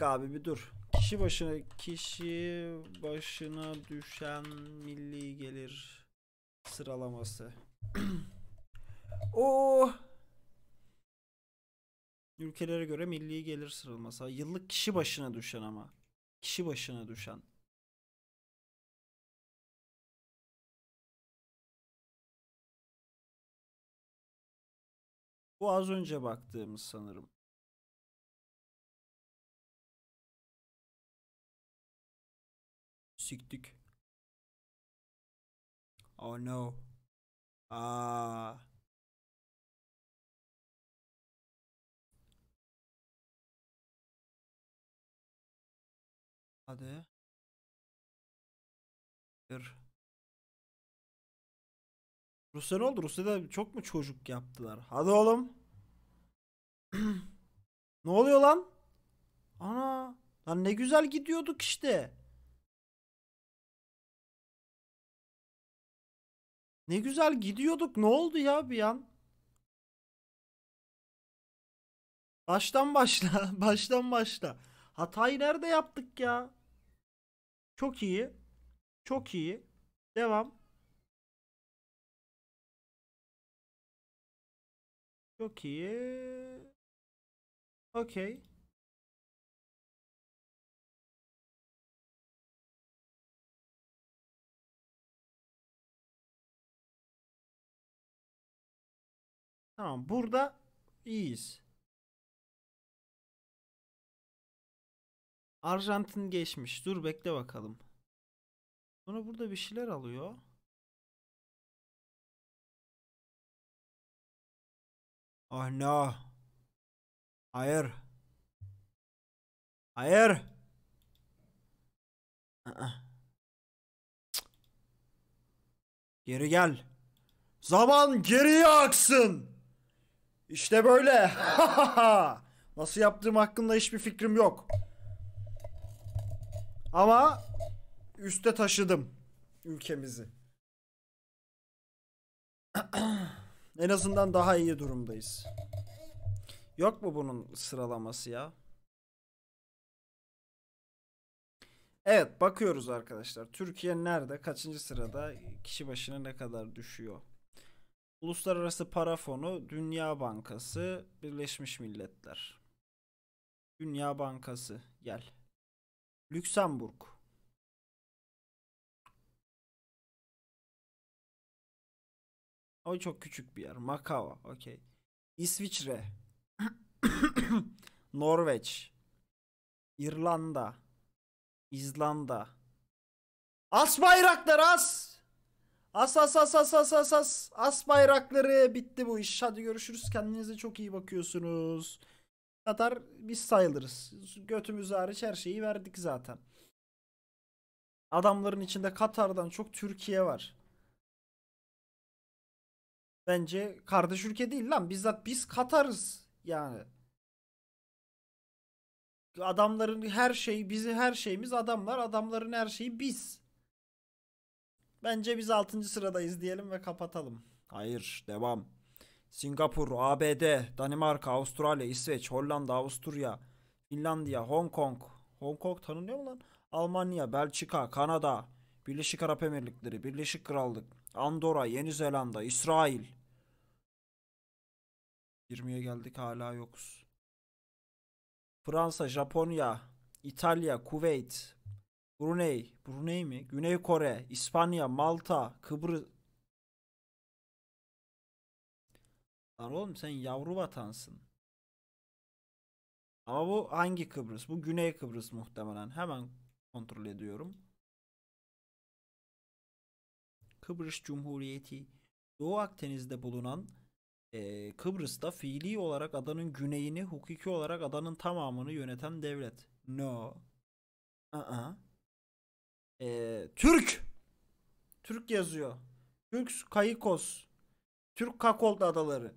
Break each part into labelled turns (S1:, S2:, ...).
S1: dakika abi bir dur. Kişi başına kişi başına düşen milli gelir sıralaması. o oh! Ülkelere göre milli gelir sıralaması. Yıllık kişi
S2: başına düşen ama. Kişi başına düşen. Bu az önce baktığımız sanırım. Süktük. Oh no. Aa. Ah. Hadi. Bir. Rusya ne oldu? Rusya'da çok mu çocuk yaptılar? Hadi oğlum. ne oluyor lan? Ana. Lan ne güzel gidiyorduk işte. Ne güzel gidiyorduk. Ne oldu ya bir an? Baştan başla. Baştan başla. Hatayı nerede yaptık ya? Çok iyi. Çok iyi. Devam. Çok iyi. okay. Tamam burada iyiyiz. Arjantin geçmiş. Dur bekle bakalım. Sonra burada bir şeyler alıyor. Oh ah, no. Hayır. Hayır. Geri gel. Zaman geriye aksın.
S1: İşte böyle. Nasıl yaptığım hakkında hiçbir fikrim yok. Ama üste taşıdım ülkemizi. en azından daha iyi durumdayız. Yok mu bunun sıralaması ya? Evet bakıyoruz arkadaşlar. Türkiye nerede? Kaçıncı sırada? Kişi başına ne kadar düşüyor? Uluslararası Para Fonu, Dünya Bankası, Birleşmiş Milletler. Dünya Bankası
S2: gel. Lüksemburg. O çok küçük bir yer. Makao. Okey. İsviçre. Norveç.
S1: İrlanda. İzlanda. As bayraklar as. As as as as as as as as bayrakları bitti bu iş. Hadi görüşürüz. Kendinize çok iyi bakıyorsunuz. Katar biz sayılırız. Götümüz hariç her şeyi verdik zaten. Adamların içinde Katar'dan çok
S2: Türkiye var. Bence kardeş ülke değil lan. Bizzat biz Katar'ız yani. Adamların
S1: her şeyi bizi her şeyimiz adamlar. Adamların her şeyi biz. Bence biz 6. sıradayız diyelim ve kapatalım. Hayır, devam. Singapur, ABD, Danimarka, Avustralya, İsveç, Hollanda, Avusturya, Finlandiya, Hong Kong. Hong Kong tanınıyor mu lan? Almanya, Belçika, Kanada, Birleşik Arap Emirlikleri, Birleşik Krallık, Andorra, Yeni Zelanda, İsrail. 20'ye geldik hala yokuz. Fransa, Japonya, İtalya, Kuveyt, Brunei, Brunei mi? Güney Kore, İspanya,
S2: Malta, Kıbrıs. Lan oğlum sen yavru vatansın. Ama bu hangi Kıbrıs? Bu
S1: Güney Kıbrıs muhtemelen. Hemen kontrol ediyorum. Kıbrıs Cumhuriyeti Doğu Akdeniz'de bulunan e, Kıbrıs'ta fiili olarak adanın güneyini, hukuki olarak adanın tamamını yöneten devlet. No. Uh-uh. Ee, Türk. Türk yazıyor. Türk Kayikos, Türk Kakold Adaları.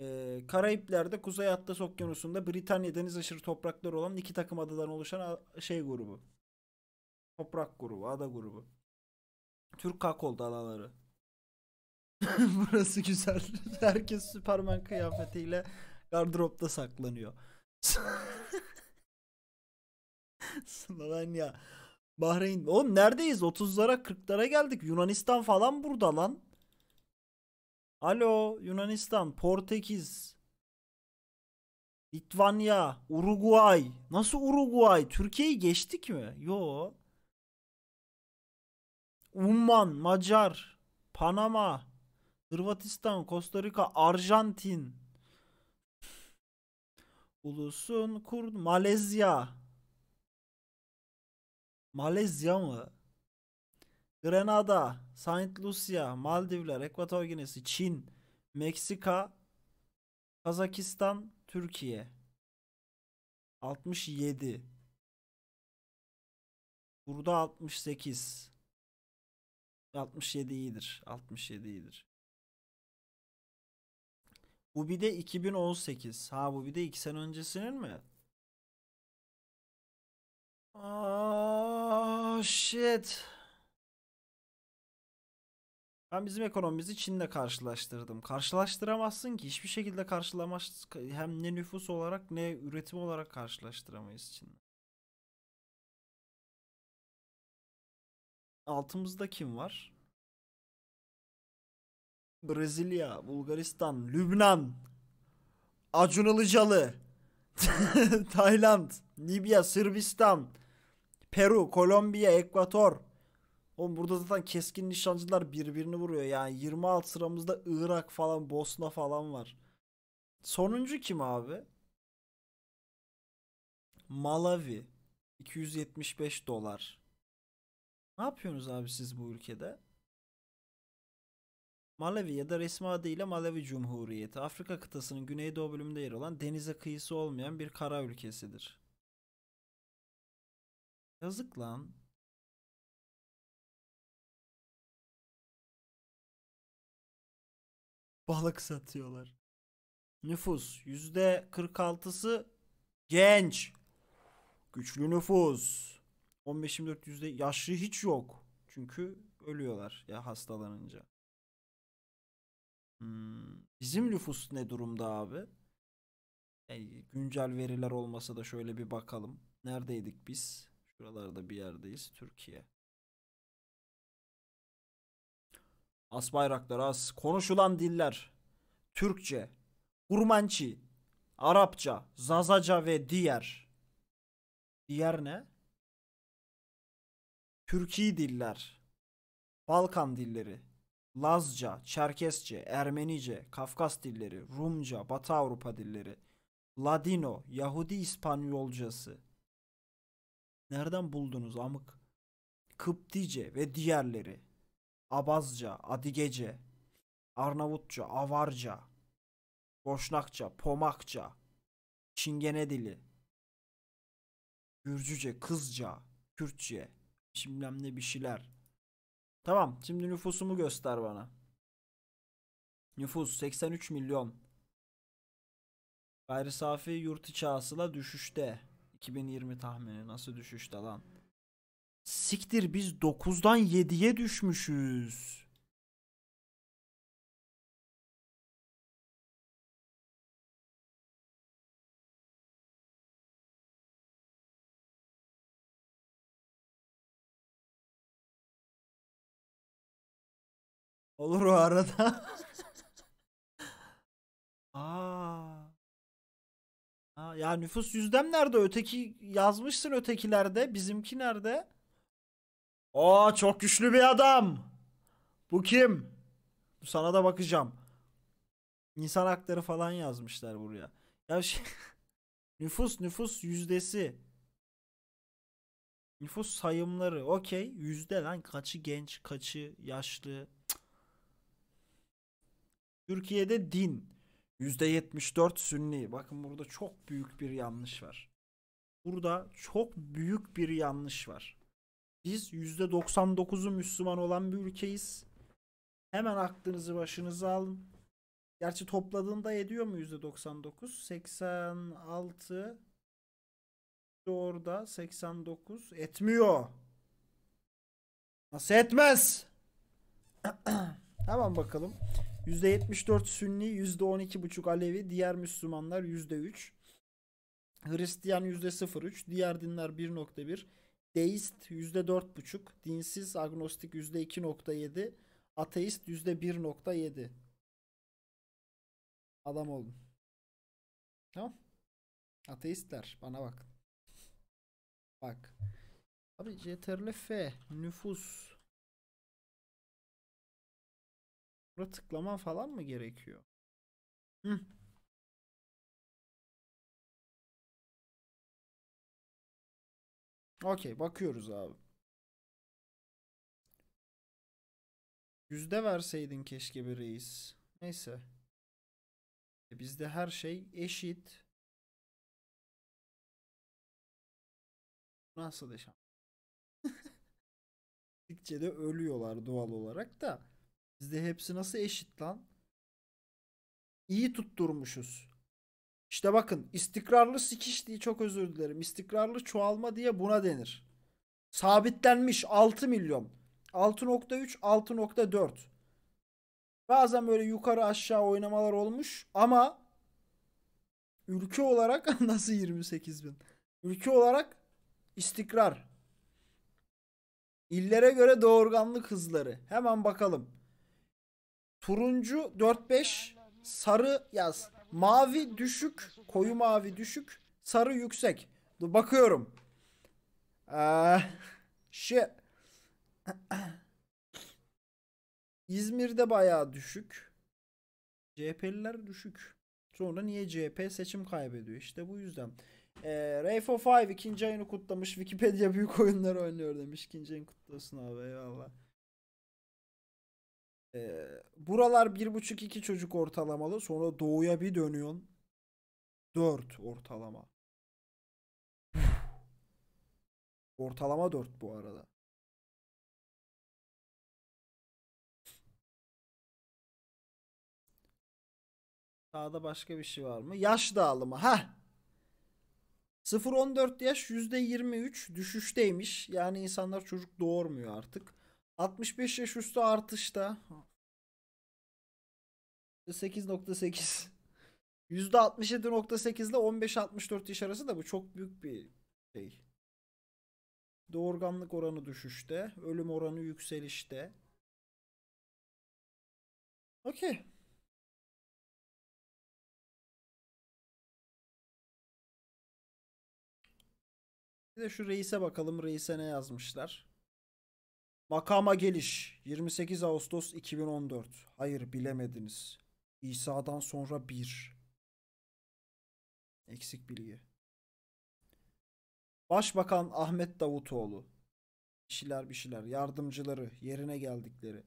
S1: Ee, Karayipler'de Kuzey Atlas Okyanusu'nda Britanya deniz aşırı toprakları olan iki takım adadan oluşan şey grubu. Toprak grubu, ada grubu. Türk Kakold Adaları. Burası güzel.
S2: Herkes
S1: Superman kıyafetiyle gardıropta saklanıyor. Slovenya Bahreyn. Oğlum neredeyiz? 30'lara 40'lara geldik. Yunanistan falan burada lan. Alo Yunanistan, Portekiz, Litvanya, Uruguay. Nasıl Uruguay? Türkiye'yi geçtik mi? Yo. Umman, Macar, Panama, Hırvatistan, Costa Rica, Arjantin. Ulusun kur Malezya. Malezya mı? Grenada, Saint Lucia, Maldivler, Ekvator Ginesi, Çin, Meksika,
S2: Kazakistan, Türkiye. 67. Burada 68. 67 iyidir. 67 iyidir.
S1: Bu bir de 2018. Ha bu bir de 2 sene öncesinin mi? Oh shit. Ben bizim ekonomimizi Çin'le karşılaştırdım. Karşılaştıramazsın ki hiçbir şekilde karşılamaz hem ne nüfus olarak ne üretim olarak karşılaştıramayız
S2: Çin'le. Altımızda kim var? Brezilya, Bulgaristan,
S1: Lübnan, Acun Ilıcalı, Tayland, Libya, Sırbistan, Peru, Kolombiya, Ekvator. Oğlum burada zaten keskin nişancılar birbirini vuruyor. Yani 26 sıramızda Irak falan, Bosna falan var. Sonuncu kim abi? Malawi. 275 dolar. Ne yapıyorsunuz abi siz bu ülkede? Malawi ya da resmi adıyla Malawi Cumhuriyeti, Afrika kıtasının güneydoğu bölümünde yer alan denize kıyısı olmayan bir kara ülkesidir.
S2: Yazık lan. Balık satıyorlar. Nüfus yüzde 46'sı genç.
S1: Güçlü nüfus. 15-24 yüzde yaşlı hiç yok. Çünkü ölüyorlar ya hastalanınca. Hmm. Bizim nüfus ne durumda abi? Yani güncel veriler olmasa da şöyle bir bakalım. Neredeydik biz? Şuralarda bir yerdeyiz. Türkiye. As bayraklar as. Konuşulan diller. Türkçe. Urmançi. Arapça. Zazaca ve diğer. Diğer ne? Türkiye diller. Balkan dilleri. Lazca, Çerkesçe, Ermenice, Kafkas dilleri, Rumca, Batı Avrupa dilleri, Ladino, Yahudi İspanyolcası, Nereden buldunuz amık? Kıptice ve diğerleri. Abazca, Adigece, Arnavutça, Avarca, Boşnakça, Pomakça, Çingene dili, Gürcüce, Kızca, Kürtçe, bilmem ne bir şeyler. Tamam, şimdi nüfusumu göster bana. Nüfus 83 milyon. Gayri safi yurt içi hasıla düşüşte. 2020 tahmini nasıl düşüşte lan?
S2: Siktir biz 9'dan 7'ye düşmüşüz. Olur o arada. Aa. Ha, ya nüfus yüzdem nerede? Öteki
S1: yazmışsın ötekilerde. Bizimki nerede? Aa çok güçlü bir adam. Bu kim? Sana da bakacağım. İnsan hakları falan yazmışlar buraya. Ya şey, nüfus nüfus yüzdesi. Nüfus sayımları. Okey. Yüzde lan kaçı genç, kaçı yaşlı. Cık. Türkiye'de din %74 Sünni. Bakın burada çok büyük bir yanlış var. Burada çok büyük bir yanlış var. Biz %99'u Müslüman olan bir ülkeyiz. Hemen aklınızı başınıza alın. Gerçi topladığında ediyor mu %99? 86 orada 89 etmiyor.
S2: Nasıl etmez?
S1: Hemen bakalım. %74 Sünni, %12,5 Alevi, diğer Müslümanlar %3. Hristiyan %0,3, diğer dinler 1,1. Deist %4,5, dinsiz agnostik %2,7, ateist %1,7.
S2: Adam oldum. Tamam. Ateistler bana bak. Bak. Abi CTRL F nüfus Buna tıklaman falan mı gerekiyor? Hı. Okey bakıyoruz abi. Yüzde verseydin keşke bir reis. Neyse. E bizde her şey eşit. Nasıl deşam? Dikçe de ölüyorlar doğal olarak da. Bizde hepsi nasıl eşit lan? İyi
S1: tutturmuşuz. İşte bakın istikrarlı sikiş diye çok özür dilerim. İstikrarlı çoğalma diye buna denir. Sabitlenmiş 6 milyon. 6.3 6.4 Bazen böyle yukarı aşağı oynamalar olmuş ama ülke olarak nasıl 28 bin? Ülke olarak istikrar. İllere göre doğurganlık hızları. Hemen bakalım. Turuncu 4-5. Sarı yaz. Mavi düşük. Koyu mavi düşük. Sarı yüksek. Dur bakıyorum. Ee, şey. İzmir'de bayağı düşük. CHP'liler düşük. Sonra niye CHP seçim kaybediyor? işte bu yüzden. Ee, eh, Ray for Five ikinci ayını kutlamış. Wikipedia büyük oyunları oynuyor demiş. İkinci ayın kutlasın abi eyvallah. E, buralar 1,5-2 çocuk ortalamalı. Sonra doğuya
S2: bir dönüyorsun. 4 ortalama. ortalama 4 bu arada. Sağda başka bir şey var mı? Yaş dağılımı. Ha. 0-14 yaş
S1: %23 düşüşteymiş. Yani insanlar çocuk doğurmuyor artık. 65 yaş üstü artışta. 8.8 %67.8 ile 15-64 yaş arası da bu çok büyük bir
S2: şey. Doğurganlık oranı düşüşte. Ölüm oranı yükselişte. Okey. Bir de şu reise bakalım. Reise ne yazmışlar? Makama geliş
S1: 28 Ağustos 2014. Hayır bilemediniz. İsa'dan sonra bir Eksik bilgi. Başbakan Ahmet Davutoğlu. Bir bir şeyler. Yardımcıları yerine geldikleri.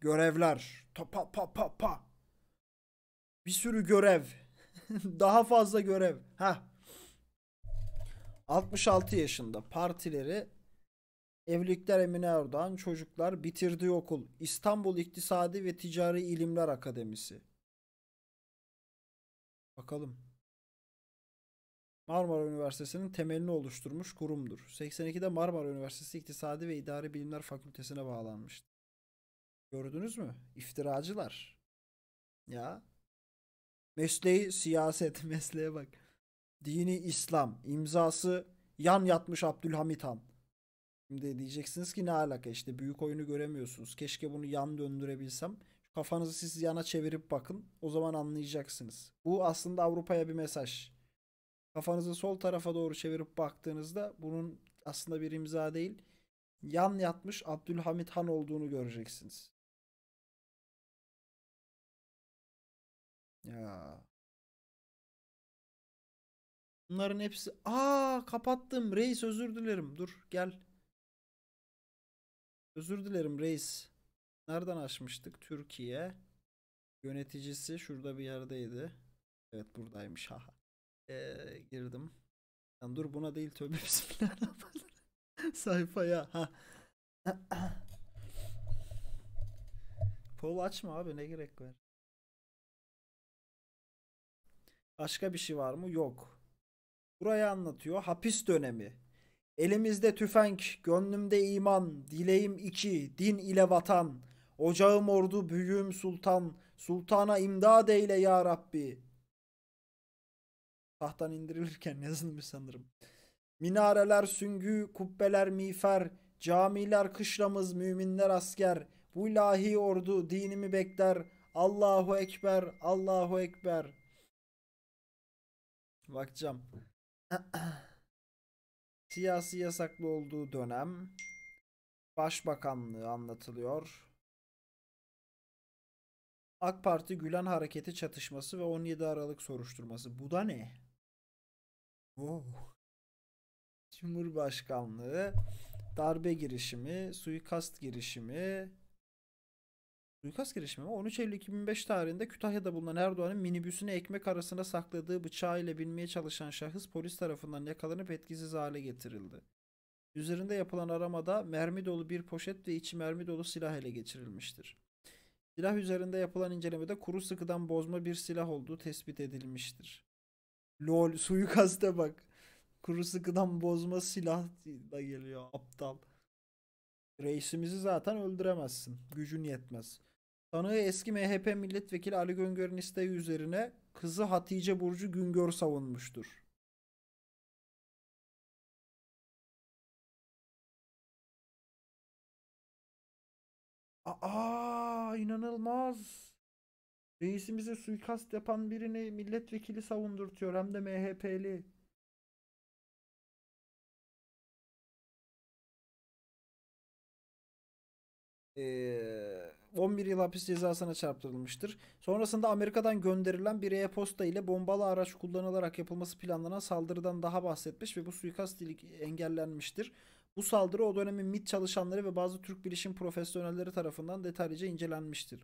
S1: Görevler. pa pa pa pa. Bir sürü görev. Daha fazla görev. Ha. 66 yaşında partileri Evlilikler Emine Erdoğan, çocuklar bitirdiği okul İstanbul İktisadi ve Ticari İlimler Akademisi. Bakalım. Marmara Üniversitesi'nin temelini oluşturmuş kurumdur. 82'de Marmara Üniversitesi İktisadi ve İdari Bilimler Fakültesine bağlanmıştı. Gördünüz mü? İftiracılar. Ya. Mesleği siyaset, mesleğe bak. Dini İslam, imzası yan yatmış Abdülhamit Han. Şimdi diyeceksiniz ki ne alaka işte büyük oyunu göremiyorsunuz. Keşke bunu yan döndürebilsem. Şu kafanızı siz yana çevirip bakın. O zaman anlayacaksınız. Bu aslında Avrupa'ya bir mesaj. Kafanızı sol tarafa doğru çevirip baktığınızda bunun aslında bir imza değil. Yan yatmış Abdülhamit Han
S2: olduğunu göreceksiniz. Ya. Bunların hepsi... Aa kapattım. Reis özür dilerim. Dur gel. Özür dilerim
S1: reis. Nereden açmıştık? Türkiye. Yöneticisi şurada bir yerdeydi. Evet buradaymış. Haha. Ee, girdim. Yani dur buna değil tövbe bismillahirrahmanirrahim. Sayfaya. Ha. Pol açma abi ne gerek var? Başka bir şey var mı? Yok. Burayı anlatıyor. Hapis dönemi. Elimizde tüfenk, gönlümde iman, dileğim iki, din ile vatan. Ocağım ordu, büyüğüm sultan, sultana imdad eyle ya Rabbi. Tahttan indirilirken yazılmış sanırım. Minareler süngü, kubbeler miğfer, camiler kışlamız, müminler asker. Bu ilahi ordu dinimi bekler. Allahu Ekber, Allahu Ekber. Bakacağım. siyasi yasaklı olduğu dönem başbakanlığı anlatılıyor. AK Parti Gülen hareketi çatışması ve 17 Aralık soruşturması. Bu da ne? Wow. Cumhurbaşkanlığı darbe girişimi, suikast girişimi, Suikast girişimi 13 Eylül 2005 tarihinde Kütahya'da bulunan Erdoğan'ın minibüsünü ekmek arasına sakladığı bıçağıyla binmeye çalışan şahıs polis tarafından yakalanıp etkisiz hale getirildi. Üzerinde yapılan aramada mermi dolu bir poşet ve içi mermi dolu silah ele geçirilmiştir. Silah üzerinde yapılan incelemede kuru sıkıdan bozma bir silah olduğu tespit edilmiştir. Lol suikaste bak. Kuru sıkıdan bozma silah da geliyor aptal. Reisimizi zaten öldüremezsin. Gücün yetmez. Tanığı eski MHP milletvekili Ali Güngör'ün isteği
S2: üzerine kızı Hatice Burcu Güngör savunmuştur. Aa inanılmaz. Reisimize suikast yapan birini milletvekili savundurtuyor hem de MHP'li. Eee 11 yıl hapis cezasına çarptırılmıştır. Sonrasında Amerika'dan
S1: gönderilen bir e-posta ile bombalı araç kullanılarak yapılması planlanan saldırıdan daha bahsetmiş ve bu suikast engellenmiştir. Bu saldırı o dönemin MIT çalışanları ve bazı Türk bilişim profesyonelleri tarafından detaylıca incelenmiştir.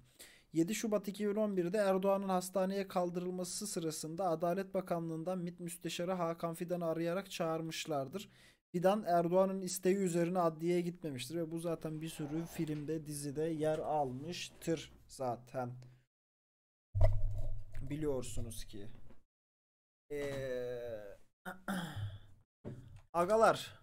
S1: 7 Şubat 2011'de Erdoğan'ın hastaneye kaldırılması sırasında Adalet Bakanlığı'ndan MIT Müsteşarı Hakan Fidan'ı arayarak çağırmışlardır. Fidan Erdoğan'ın isteği üzerine adliyeye gitmemiştir ve bu zaten bir sürü filmde, dizide yer almıştır zaten. Biliyorsunuz ki.
S2: Ee... Agalar